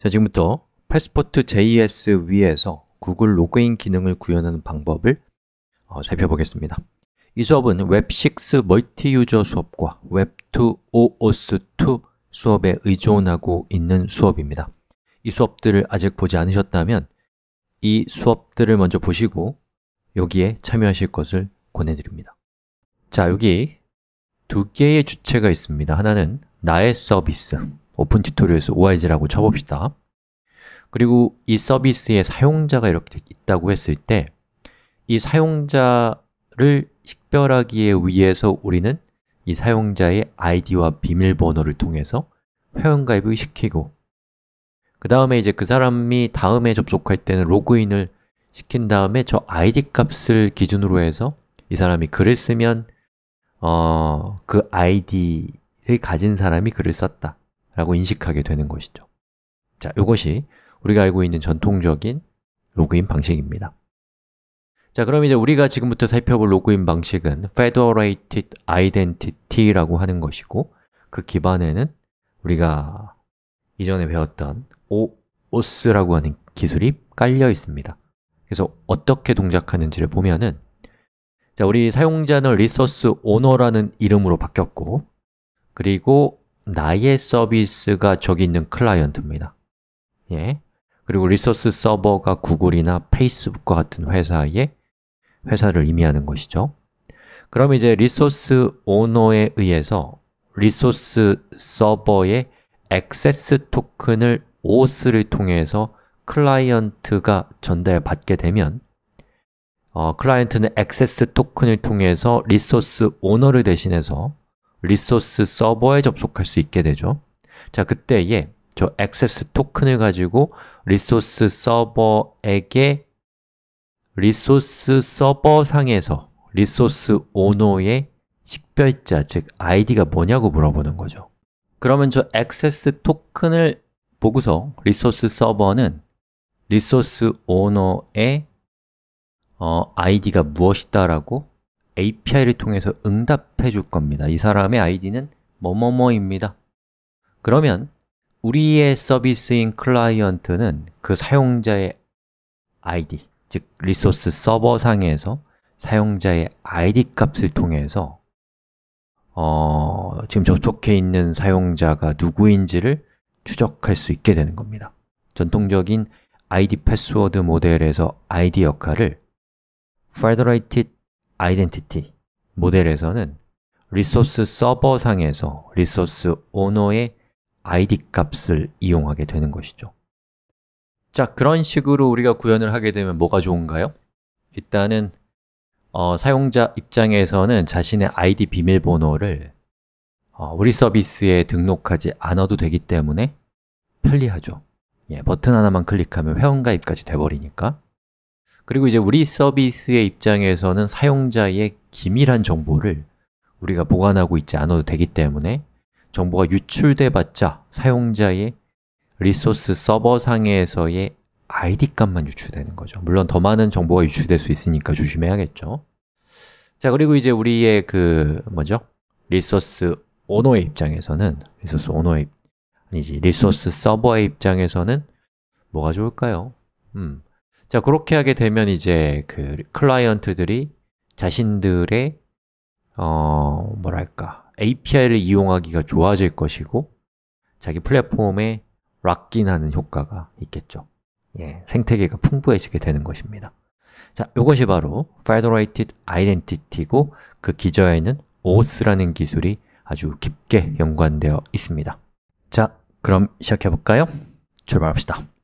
자, 지금부터 패스포트 JS 위에서 구글 로그인 기능을 구현하는 방법을 어, 살펴보겠습니다. 이 수업은 웹6 멀티 유저 수업과 웹2 OOS2 수업에 의존하고 있는 수업입니다. 이 수업들을 아직 보지 않으셨다면 이 수업들을 먼저 보시고 여기에 참여하실 것을 권해드립니다. 자, 여기 두 개의 주체가 있습니다. 하나는 나의 서비스, 오픈 튜토리얼에서 ORG라고 쳐봅시다 그리고 이 서비스의 사용자가 이렇게 있다고 했을 때 이 사용자를 식별하기 위해서 우리는 이 사용자의 아이디와 비밀번호를 통해서 회원가입을 시키고 그 다음에 이제 그 사람이 다음에 접속할 때는 로그인을 시킨 다음에 저 아이디 값을 기준으로 해서 이 사람이 글을 쓰면 어, 그 아이디를 가진 사람이 글을 썼다 라고 인식하게 되는 것이죠 자, 이것이 우리가 알고 있는 전통적인 로그인 방식입니다 자, 그럼 이제 우리가 지금부터 살펴볼 로그인 방식은 Federated Identity라고 하는 것이고 그 기반에는 우리가 이전에 배웠던 OAuth라고 하는 기술이 깔려 있습니다 그래서 어떻게 동작하는지를 보면은 자, 우리 사용자는 리소스 오너라는 이름으로 바뀌었고 그리고 나의 서비스가 저기 있는 클라이언트입니다. 예. 그리고 리소스 서버가 구글이나 페이스북과 같은 회사의 회사를 의미하는 것이죠. 그럼 이제 리소스 오너에 의해서 리소스 서버의 액세스 토큰을 OS를 통해서 클라이언트가 전달받게 되면 어, 클라이언트는 액세스 토큰을 통해서 리소스 오너를 대신해서 리소스 서버에 접속할 수 있게 되죠. 자, 그때에 저 액세스 토큰을 가지고 리소스 서버에게 리소스 서버 상에서 리소스 오너의 식별자, 즉아이디가 뭐냐고 물어보는 거죠. 그러면 저 액세스 토큰을 보고서 리소스 서버는 리소스 오너의 어, 이디가 무엇이다라고 API를 통해서 응답해 줄 겁니다. 이 사람의 아이디는 뭐뭐뭐입니다. 그러면 우리의 서비스인 클라이언트는 그 사용자의 아이디, 즉 리소스 서버 상에서 사용자의 아이디 값을 통해서 어, 지금 접속해 있는 사용자가 누구인지를 추적할 수 있게 되는 겁니다. 전통적인 아이디 패스워드 모델에서 아이디 역할을 federated 아이덴티티 음. 모델에서는 리소스 서버 상에서 리소스 오너의 id 값을 이용하게 되는 것이죠 자, 그런 식으로 우리가 구현을 하게 되면 뭐가 좋은가요? 일단은 어, 사용자 입장에서는 자신의 id 비밀번호를 어, 우리 서비스에 등록하지 않아도 되기 때문에 편리하죠 예, 버튼 하나만 클릭하면 회원가입까지 돼버리니까 그리고 이제 우리 서비스의 입장에서는 사용자의 기밀한 정보를 우리가 보관하고 있지 않아도 되기 때문에 정보가 유출돼 봤자 사용자의 리소스 서버 상에서의 ID 값만 유출되는 거죠 물론 더 많은 정보가 유출될 수 있으니까 조심해야겠죠 자, 그리고 이제 우리의 그, 뭐죠? 리소스 오너의 입장에서는 리소스 오너의, 아니지, 리소스 서버의 입장에서는 뭐가 좋을까요? 음, 자, 그렇게 하게 되면 이제 그 클라이언트들이 자신들의 어, 뭐랄까, API를 이용하기가 좋아질 것이고 자기 플랫폼에 락인하는 효과가 있겠죠 예, 생태계가 풍부해지게 되는 것입니다 자, 이것이 바로 Federated Identity고 그 기저에는 OAuth라는 기술이 아주 깊게 연관되어 있습니다 자, 그럼 시작해 볼까요? 출발합시다